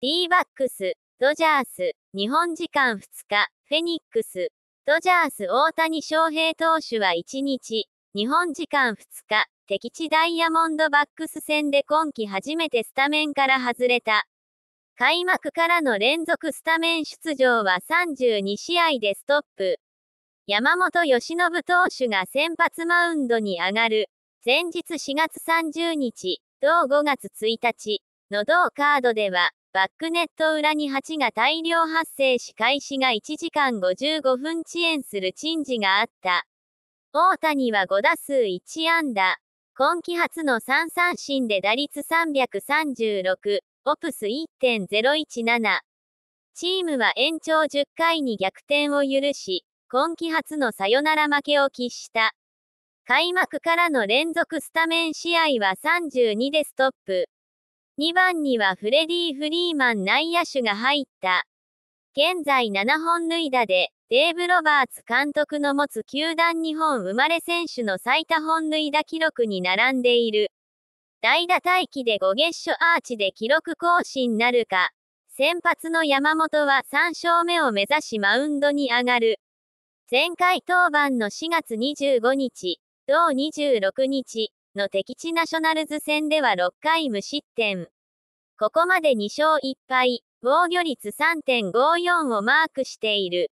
D バックス、ドジャース、日本時間2日、フェニックス、ドジャース大谷翔平投手は1日、日本時間2日、敵地ダイヤモンドバックス戦で今季初めてスタメンから外れた。開幕からの連続スタメン出場は32試合でストップ。山本由伸投手が先発マウンドに上がる。前日4月30日、同5月1日。の同カードでは、バックネット裏に蜂が大量発生し開始が1時間55分遅延する珍事があった。大谷は5打数1安打。今季初の3三振で打率336、オプス1.017。チームは延長10回に逆転を許し、今季初のサヨナラ負けを喫した。開幕からの連続スタメン試合は32でストップ。2番にはフレディ・フリーマン内野手が入った。現在7本塁打で、デーブ・ロバーツ監督の持つ球団日本生まれ選手の最多本塁打記録に並んでいる。代打待機で5月初アーチで記録更新なるか、先発の山本は3勝目を目指しマウンドに上がる。前回登板の4月25日、同26日、の敵地ナショナルズ戦では6回無失点。ここまで2勝1敗、防御率3.54をマークしている。